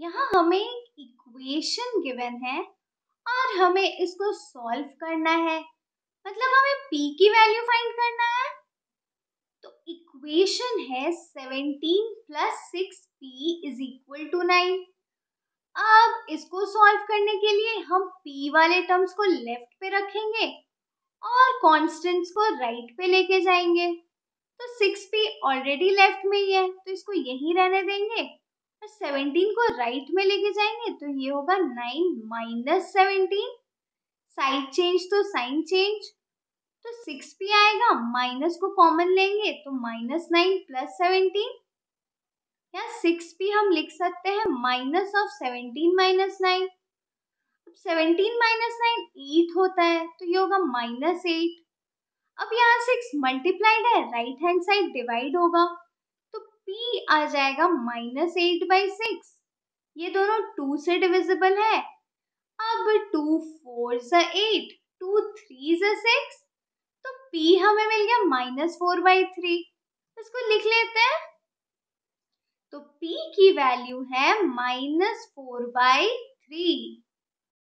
यहाँ हमें equation given है और हमें इसको सॉल्व करना है मतलब हमें p की वैल्यू फाइंड करना है तो इक्वेशन है 17 plus six P is equal to nine अब इसको सॉल्व करने के लिए हम p वाले टर्म्स को लेफ्ट पे रखेंगे और कॉन्स्टेंट्स को राइट right पे लेके जाएंगे तो सिक्स पी ऑलरेडी लेफ्ट में ही है तो इसको यही रहने देंगे सेवनटीन को राइट right में लेके जाएंगे तो ये होगा nine minus seventeen side change तो साइन चेंज तो सिक्स भी आएगा माइनस को कॉमन लेंगे तो माइनस नाइन प्लस सेवनटीन या सिक्स भी हम लिख सकते हैं minus of seventeen minus nine seventeen minus nine eight होता है तो ये होगा माइनस एट अब यहाँ सिक्स मल्टीप्लाइड है राइट हैंड साइड डिवाइड होगा पी आ जाएगा माइनस एट बाई सिक्स ये दोनों टू से डिविजिबल है अब टू फोर ज एट टू थ्री ज सिक्स तो पी हमें मिल गया माइनस फोर बाई थ्री इसको लिख लेते हैं तो P की वैल्यू है माइनस फोर बाई थ्री